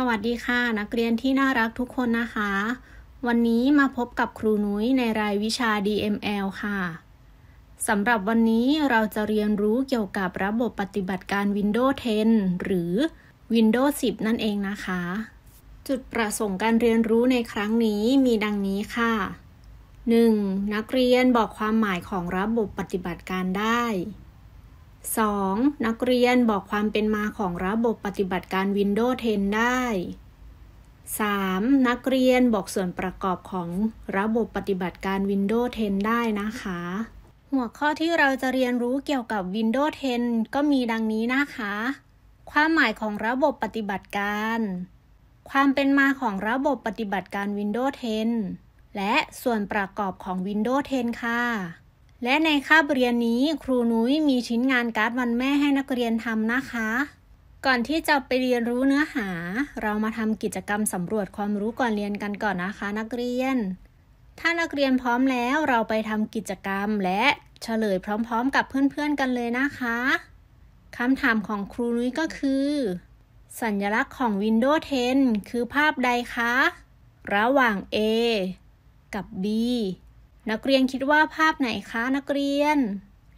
สวัสดีค่ะนักเรียนที่น่ารักทุกคนนะคะ วันนี้มาพบกับครูนุ้ยในรายวิชา DML ค่ะสำหรับวันนี้เราจะเรียนรู้เกี่ยวกับระบบปฏิบัติการ Windows 10 หรือ Windows 10 นั่นเองนะคะ จุดประสงค์การเรียนรู้ในครั้งนี้มีดังนี้ค่ะ 1. นักเรียนบอกความหมายของระบบปฏิบัติการได้ 2. นักเรียนบอกความเป็นมาของระบบปฏิบัติการ Windows 10 ได้ 3. นักเรียนบอกส่วนประกอบของระบบปฏิบัติการ Windows 10 ได้นะคะ หัวข้อที่เราจะเรียนรู้เกี่ยวกับ Windows 10 ก็มีดังนี้นะคะ ความหมายของระบบปฏิบัติการ ความเป็นมาของระบบปฏิบัติการ Windows 10 และส่วนประกอบของ Windows 10 ค่ะและในคาบเรียนนี้ครูนุ้ยมีชิ้นงานการ์ดวันแม่ให้นักเรียนทำนะคะ ก่อนที่จะไปเรียนรู้เนื้อหา เรามาทำกิจกรรมสำรวจความรู้ก่อนเรียนกันก่อนนะคะนักเรียน ถ้านักเรียนพร้อมแล้วเราไปทำกิจกรรมและเฉลยพร้อมๆ กับเพื่อนๆกันเลยนะคะคำถามของครูนุ้ยก็คือ สัญลักษณ์ของ Windows 10คือภาพใดคะ ระหว่าง A กับ B นักเรียนคิดว่าภาพไหนคะ นักเรียน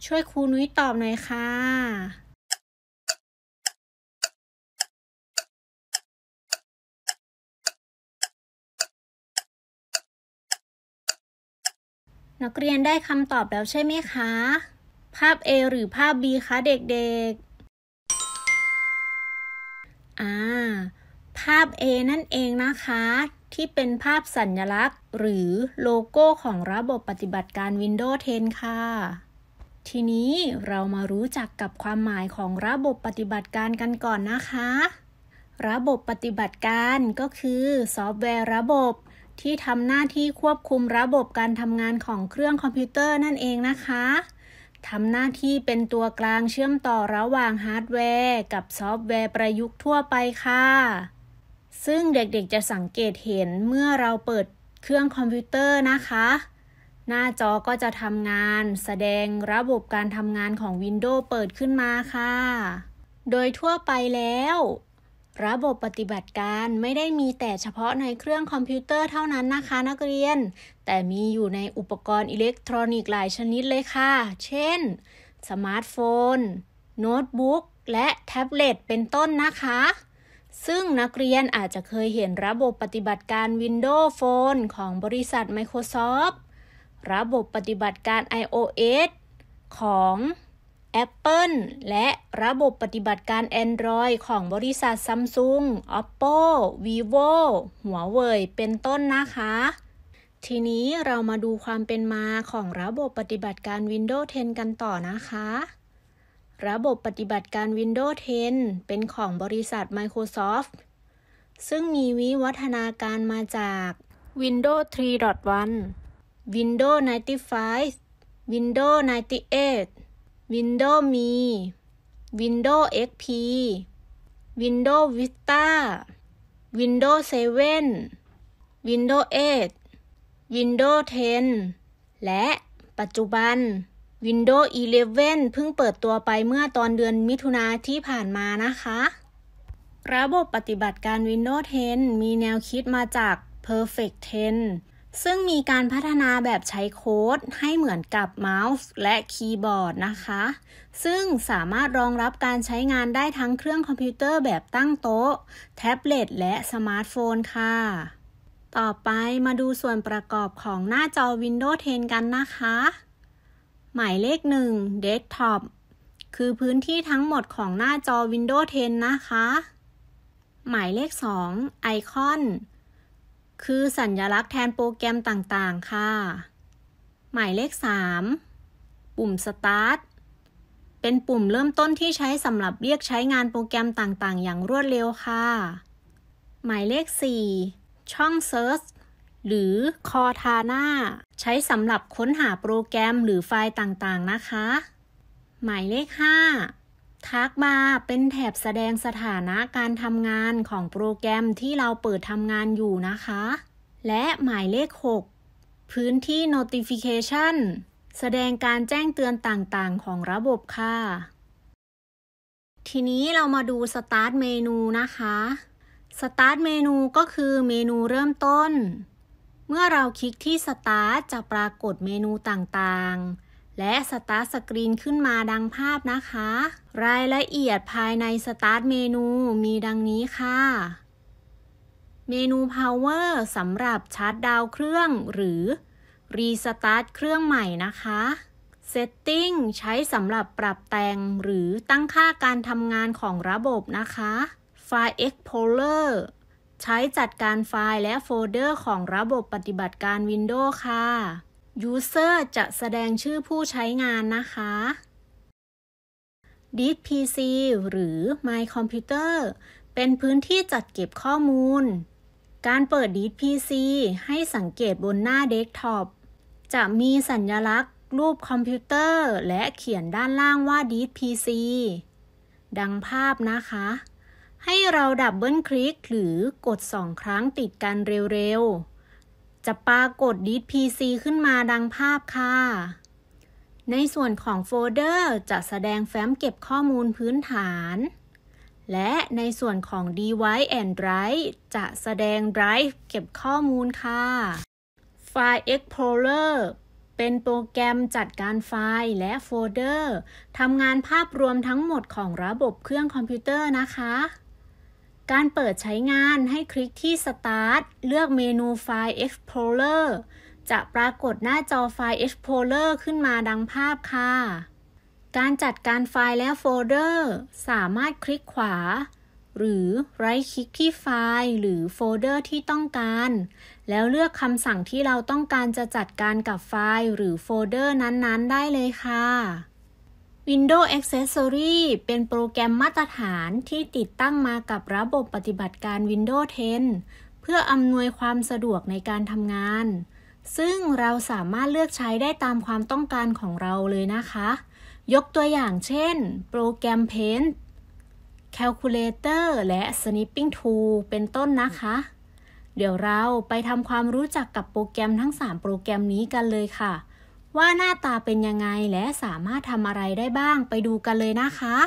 ช่วยครูนุ้ยตอบหน่อยคะ่ะ นักเรียนได้คำตอบแล้วใช่ไหมคะ ภาพ A หรือภาพ B คะเด็ก ๆ อ่า ภาพ A นั่นเองนะคะที่เป็นภาพสัญลักษณ์ หรือโลโก้ของระบบปฏิบัติการ Windows 10 ค่ะ ทีนี้เรามารู้จักกับความหมายของระบบปฏิบัติการกันก่อนนะคะ ระบบปฏิบัติการก็คือ ซอฟต์แวร์ระบบ ที่ทำหน้าที่ควบคุมระบบการทำงานของเครื่องคอมพิวเตอร์นั่นเองนะคะทำหน้าที่เป็นตัวกลางเชื่อมต่อระหว่างฮาร์ดแวร์ กับซอฟต์แวร์ประยุกต์ทั่วไปค่ะซึ่งเด็กๆจะสังเกตเห็นเมื่อเราเปิดเครื่องคอมพิวเตอร์นะคะ หน้าจอก็จะทำงานแสดงระบบการทำงานของ Windows เปิดขึ้นมาค่ะ โดยทั่วไปแล้ว ระบบปฏิบัติการไม่ได้มีแต่เฉพาะในเครื่องคอมพิวเตอร์เท่านั้นนะคะ นักเรียน แต่มีอยู่ในอุปกรณ์อิเล็กทรอนิกส์หลายชนิดเลยค่ะ เช่น สมาร์ทโฟน โน้ตบุ๊ก และแท็บเล็ตเป็นต้นนะคะซึ่งนักเรียนอาจจะเคยเห็นระบบปฏิบัติการ Windows Phone ของบริษัท Microsoft ระบบปฏิบัติการ iOS ของ Apple และระบบปฏิบัติการ Android ของบริษัท Samsung Oppo Vivo หัวเว่ยเป็นต้นนะคะ ทีนี้เรามาดูความเป็นมาของระบบปฏิบัติการ Windows 10 กันต่อนะคะระบบปฏิบัติการ Windows 10 เป็นของบริษัท Microsoft ซึ่งมีวิวัฒนาการมาจาก Windows 3.1 Windows 95 Windows 98 Windows ME Windows XP Windows Vista Windows 7 Windows 8 Windows 10 และปัจจุบัน Windows 11เพิ่งเปิดตัวไปเมื่อตอนเดือนมิถุนาที่ผ่านมานะคะ ระบบปฏิบัติการ Windows 10 มีแนวคิดมาจาก Perfect 10 ซึ่งมีการพัฒนาแบบใช้โค้ด ให้เหมือนกับเมาส์และคีย์บอร์ดนะคะ ซึ่งสามารถรองรับการใช้งานได้ทั้งเครื่องคอมพิวเตอร์แบบตั้งโต๊ะ แท็บเล็ตและสมาร์ทโฟนค่ะ ต่อไปมาดูส่วนประกอบของหน้าจอ Windows 10 กันนะคะหมายเลข1 Desktop คือพื้นที่ทั้งหมดของหน้าจอ Windows 10 นะคะ หมายเลข2 Icon คือสัญลักษณ์แทนโปรแกรมต่างๆค่ะ หมายเลข 3 ปุ่ม Start เป็นปุ่มเริ่มต้นที่ใช้สำหรับเรียกใช้งานโปรแกรมต่างๆ อย่างรวดเร็วค่ะ หมายเลข 4 ช่อง Search หรือ Cortana ใช้สำหรับค้นหาโปรแกรมหรือไฟล์ต่างๆนะคะ หมายเลข 5ทักบาร์เป็นแถบแสดงสถานะการทำงานของโปรแกรมที่เราเปิดทำงานอยู่นะคะ และหมายเลข 6 พื้นที่ notification แสดงการแจ้งเตือนต่างๆของระบบค่ะ ทีนี้เรามาดู Start เมนูนะคะ Start เมนูก็คือเมนูเริ่มต้นเมื่อเราคลิกที่ Start จะปรากฏเมนูต่างๆ และ Start Screen ขึ้นมาดังภาพนะคะ รายละเอียดภายใน Start เมนูมีดังนี้ค่ะ เมนู Power สำหรับชาร์จดาวเครื่องหรือ Restart เครื่องใหม่นะคะ Setting ใช้สำหรับปรับแต่งหรือตั้งค่าการทำงานของระบบนะคะ File Explorer ใช้จัดการไฟล์และโฟลเดอร์ของระบบปฏิบัติการ Windows ค่ะ User จะแสดงชื่อผู้ใช้งานนะคะ d i s k PC หรือ My Computer เป็นพื้นที่จัดเก็บข้อมูล การเปิด d i s k PC ให้สังเกตบนหน้าเดสก์ท็อปจะมีสัญลักษณ์ รูปคอมพิวเตอร์และเขียนด้านล่างว่า d i s k PC ดังภาพนะคะให้เราดับเบิลคลิกหรือกด 2 ครั้งติดกันเร็วๆจะปรากฏดิส PC ขึ้นมาดังภาพค่ะ ในส่วนของโฟลเดอร์จะแสดงแฟ้มเก็บข้อมูลพื้นฐาน และในส่วนของ Device and Drive จะแสดง Drive เก็บข้อมูลค่ะ ไฟล์ Explorer เป็นโปรแกรมจัดการไฟล์และโฟลเดอร์ทำงานภาพรวมทั้งหมดของระบบเครื่องคอมพิวเตอร์นะคะการเปิดใช้งานให้คลิกที่ Start เลือกเมนูไฟล์ Explorer จะปรากฏหน้าจอไฟล์ Explorer ขึ้นมาดังภาพค่ะ การจัดการไฟล์และโฟลเดอร์สามารถคลิกขวา หรือไรคลิกที่ไฟล์ หรือโฟลเดอร์ที่ต้องการ แล้วเลือกคำสั่งที่เราต้องการจะจัดการกับไฟล์หรือโฟลเดอร์นั้นๆ ได้เลยค่ะ Windows Accessory เป็นโปรแกรมมาตรฐานที่ติดตั้งมากับระบบปฏิบัติการ Windows 10 เพื่ออำนวยความสะดวกในการทำงาน ซึ่งเราสามารถเลือกใช้ได้ตามความต้องการของเราเลยนะคะ ยกตัวอย่างเช่น โปรแกรม Paint Calculator และ Snipping Tool เป็นต้นนะคะ เดี๋ยวเราไปทำความรู้จักกับโปรแกรมทั้ง 3 โปรแกรมนี้กันเลยค่ะว่าหน้าตาเป็นยังไงและสามารถทำอะไรได้บ้างไปดูกันเลยนะคะ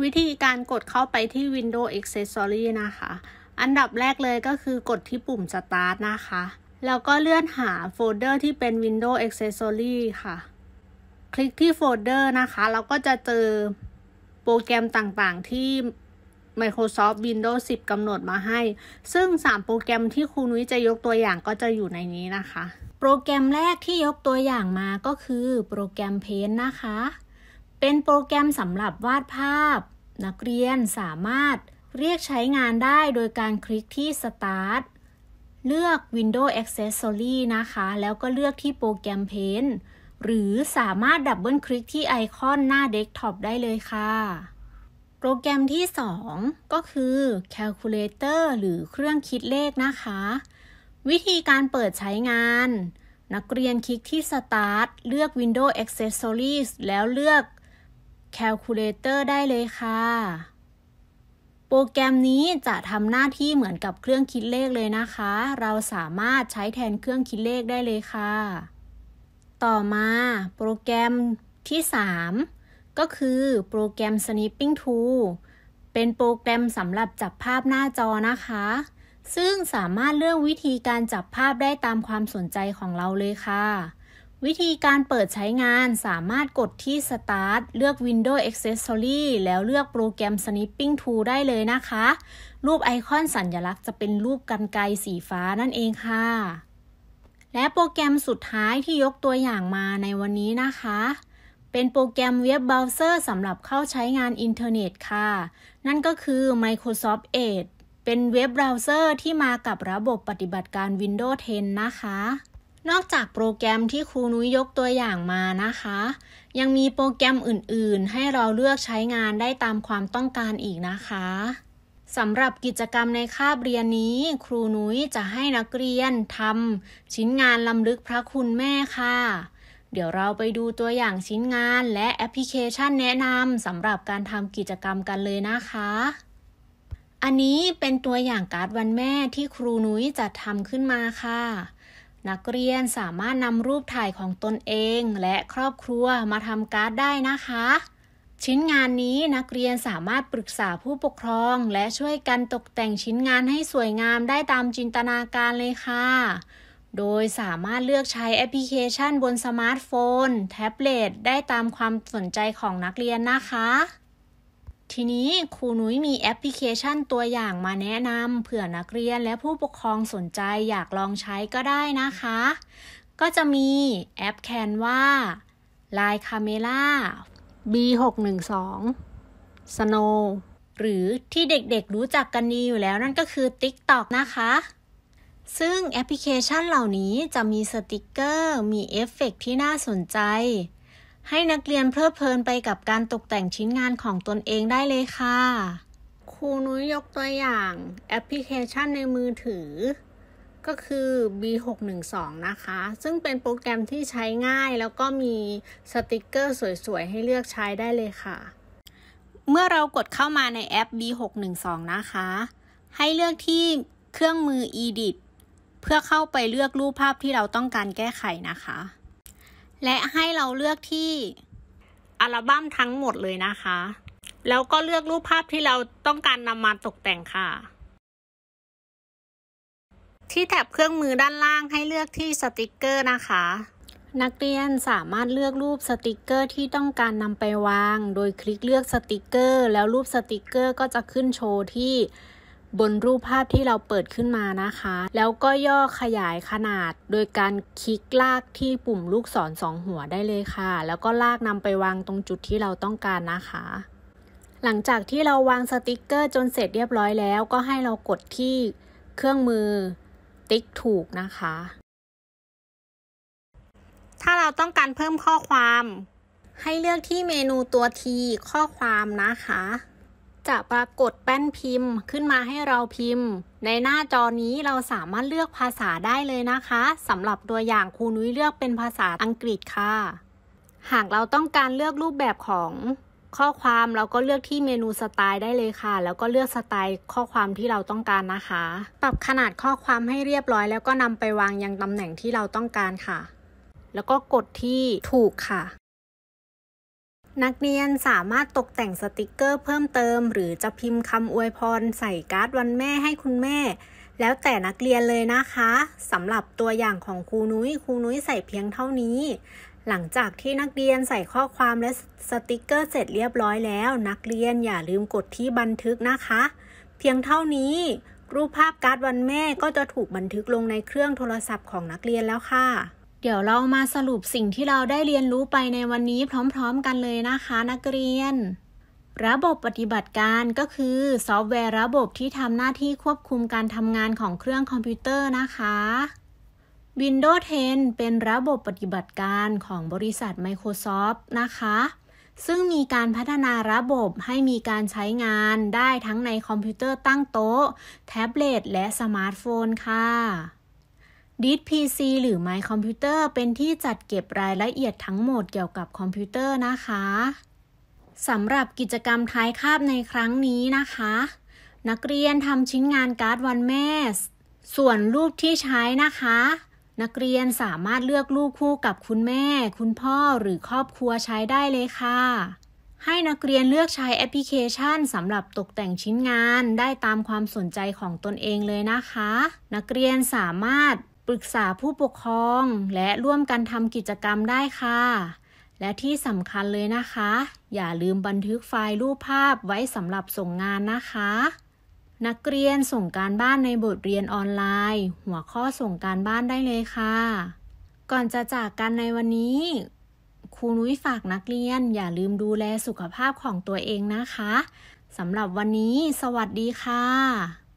วิธีการกดเข้าไปที่ Windows Accessory นะคะ อันดับแรกเลยก็คือกดที่ปุ่ม Start นะคะ แล้วก็เลื่อนหาโฟลเดอร์ที่เป็น Windows Accessory ค่ะ คลิกที่โฟลเดอร์นะคะ เราก็จะเจอ โปรแกรมต่างๆ ที่ Microsoft Windows 10กำหนดมาให้ ซึ่ง 3 โปรแกรมที่คุณวิจะยกตัวอย่างก็จะอยู่ในนี้นะคะโปรแกรมแรกที่ยกตัวอย่างมาก็คือโปรแกรมเพนนะคะ เป็นโปรแกรมสำหรับวาดภาพ นักเรียนสามารถเรียกใช้งานได้โดยการคลิกที่ Start เลือก Windows Accessory นะคะแล้วก็เลือกที่โปรแกรม Paint หรือสามารถดับเบิลคลิกที่ไอคอนหน้าเดสก์ท็อปได้เลยค่ะ โปรแกรมที่ 2 ก็คือ Calculator หรือเครื่องคิดเลขนะคะวิธีการเปิดใช้งาน นักเรียนคลิกที่ Start เลือก Windows Accessories แล้วเลือก Calculator ได้เลยค่ะ โปรแกรมนี้จะทำหน้าที่เหมือนกับเครื่องคิดเลขเลยนะคะ เราสามารถใช้แทนเครื่องคิดเลขได้เลยค่ะ ต่อมาโปรแกรมที่ 3 ก็คือโปรแกรม Snipping Tool เป็นโปรแกรมสำหรับจับภาพหน้าจอนะคะซึ่งสามารถเลือกวิธีการจับภาพได้ตามความสนใจของเราเลยค่ะ วิธีการเปิดใช้งานสามารถกดที่ Start เลือก Windows Accessory แล้วเลือกโปรแกรม Snipping Tool ได้เลยนะคะ รูปไอคอนสัญญลักษณ์จะเป็นรูปกันไกสีฟ้านั่นเองค่ะ และโปรแกรมสุดท้ายที่ยกตัวอย่างมาในวันนี้นะคะ เป็นโปรแกรมเว็บเบราว์เซอร์สำหรับเข้าใช้งานอินเทอร์เน็ต ค่ะ นั่นก็คือ Microsoft Edge เป็นเว็บเบราว์เซอร์ที่มากับระบบปฏิบัติการ Windows 10 นะคะ นอกจากโปรแกรมที่ครูนุ้ยยกตัวอย่างมานะคะ ยังมีโปรแกรมอื่นๆ ให้เราเลือกใช้งานได้ตามความต้องการอีกนะคะสำหรับกิจกรรมในคาบเรียนนี้ ครูนุ้ยจะให้นักเรียนทำชิ้นงานลำลึกพระคุณแม่ค่ะ เดี๋ยวเราไปดูตัวอย่างชิ้นงานและแอปพลิเคชันแนะนำสำหรับการทำกิจกรรมกันเลยนะคะอันนี้เป็นตัวอย่างการ์ดวันแม่ที่ครูนุ้ยจัดทำขึ้นมาค่ะ นักเรียนสามารถนำรูปถ่ายของตนเองและครอบครัวมาทำการ์ดได้นะคะ ชิ้นงานนี้นักเรียนสามารถปรึกษาผู้ปกครอง และช่วยกันตกแต่งชิ้นงานให้สวยงามได้ตามจินตนาการเลยค่ะ โดยสามารถเลือกใช้แอปพลิเคชันบนสมาร์ทโฟน แท็บเล็ตได้ตามความสนใจของนักเรียนนะคะทีนี้ครูนุ้ยมีแอปพลิเคชันตัวอย่างมาแนะนำเผื่อนักเรียนและผู้ปกครองสนใจอยากลองใช้ก็ได้นะคะ ก็จะมีแอปแคนว่า l i น e c a เมล่า B612 Snow หรือที่เด็กๆรู้จักกันดีอยู่แล้วนั่นก็คือ TikTok นะคะ ซึ่งแอปพลิเคชันเหล่านี้จะมีสติกเกอร์ มีเอฟเฟกที่น่าสนใจให้นักเรียนเพลิดเพลินไปกับการตกแต่งชิ้นงานของตนเองได้เลยค่ะครูนุ้ยยกตัวอย่างแอปพลิเคชันในมือถือ ก็คือ B612 นะคะ ซึ่งเป็นโปรแกรมที่ใช้ง่ายแล้วก็มีสติกเกอร์สวยๆ ให้เลือกใช้ได้เลยค่ะ เมื่อเรากดเข้ามาในแอป B612 นะคะ ให้เลือกที่เครื่องมือ Edit เพื่อเข้าไปเลือกรูปภาพที่เราต้องการแก้ไขนะคะและให้เราเลือกที่อัลบั้มทั้งหมดเลยนะคะ แล้วก็เลือกรูปภาพที่เราต้องการนำมาตกแต่งค่ะ ที่แถบเครื่องมือด้านล่างให้เลือกที่สติกเกอร์นะคะ นักเรียนสามารถเลือกรูปสติกเกอร์ที่ต้องการนำไปวาง โดยคลิกเลือกสติกเกอร์แล้วรูปสติกเกอร์ก็จะขึ้นโชว์ที่บนรูปภาพที่เราเปิดขึ้นมานะคะ แล้วก็ย่อขยายขนาด โดยการคลิกลากที่ปุ่มลูกศรสองหัวได้เลยค่ะ แล้วก็ลากนำไปวางตรงจุดที่เราต้องการนะคะ หลังจากที่เราวางสติกเกอร์จนเสร็จเรียบร้อย แล้วก็ให้เรากดที่เครื่องมือ ติ๊กถูกนะคะ ถ้าเราต้องการเพิ่มข้อความ ให้เลือกที่เมนูตัวทีข้อความนะคะจะปรากฏแป้นพิมพ์ขึ้นมาให้เราพิมพ์ ในหน้าจอนี้เราสามารถเลือกภาษาได้เลยนะคะสำหรับตัวอย่างครูนุ้ยเลือกเป็นภาษาอังกฤษค่ะ หากเราต้องการเลือกรูปแบบของข้อความ เราก็เลือกที่เมนูสไตล์ได้เลยค่ะ แล้วก็เลือกสไตล์ข้อความที่เราต้องการนะคะ ปรับขนาดข้อความให้เรียบร้อย แล้วก็นำไปวางยังตำแหน่งที่เราต้องการค่ะ แล้วก็กดที่ถูกค่ะนักเรียนสามารถตกแต่งสติกเกอร์เพิ่มเติม หรือจะพิมพ์คำอวยพรใส่การ์ดวันแม่ให้คุณแม่ แล้วแต่นักเรียนเลยนะคะสำหรับตัวอย่างของครูนุย้ยครูนุ้ยใส่เพียงเท่านี้ หลังจากที่นักเรียนใส่ข้อความและสติกเกอร์เสร็จเรียบร้อยแล้ว นักเรียนอย่าลืมกดที่บันทึกนะคะ เพียงเท่านี้ รูปภาพการ์ดวันแม่ก็จะถูกบันทึกลงในเครื่องโทรศัพท์ของนักเรียนแล้วค่ะเดี๋ยวเรามาสรุปสิ่งที่เราได้เรียนรู้ไปในวันนี้พร้อมๆกันเลยนะคะ นักเรียน ระบบปฏิบัติการก็คือ ซอฟต์แวร์ระบบที่ทำหน้าที่ควบคุมการทำงานของเครื่องคอมพิวเตอร์นะคะ Windows 10 เป็นระบบปฏิบัติการของบริษัท Microsoft นะคะ ซึ่งมีการพัฒนาระบบให้มีการใช้งานได้ทั้งในคอมพิวเตอร์ตั้งโต๊ะ แท็บเล็ตและสมาร์ทโฟนค่ะดิสพีซีหรือไอมพิวเตอร์ เป็นที่จัดเก็บรายละเอียดทั้งหมดเกี่ยวกับคอมพิวเตอร์นะคะสำหรับกิจกรรมท้ายคาบในครั้งนี้นะคะ นักเรียนทำชิ้นงานการ์ดวันแม่ส่วนรูปที่ใช้นะคะ นักเรียนสามารถเลือกรูปคู่กับคุณแม่ คุณพ่อหรือครอบครัวใช้ได้เลยค่ะ ให้นักเรียนเลือกใช้แอปพลิเคชันสำหรับตกแต่งชิ้นงานได้ตามความสนใจของตนเองเลยนะคะ นักเรียนสามารถปรึกษาผู้ปกครองและร่วมกันทำกิจกรรมได้ค่ะ และที่สำคัญเลยนะคะ อย่าลืมบันทึกไฟล์รูปภาพไว้สำหรับส่งงานนะคะ นักเรียนส่งการบ้านในบทเรียนออนไลน์ หัวข้อส่งการบ้านได้เลยค่ะ ก่อนจะจากกันในวันนี้ครูนุ้ยฝากนักเรียน อย่าลืมดูแลสุขภาพของตัวเองนะคะสำหรับวันนี้สวัสดีค่ะ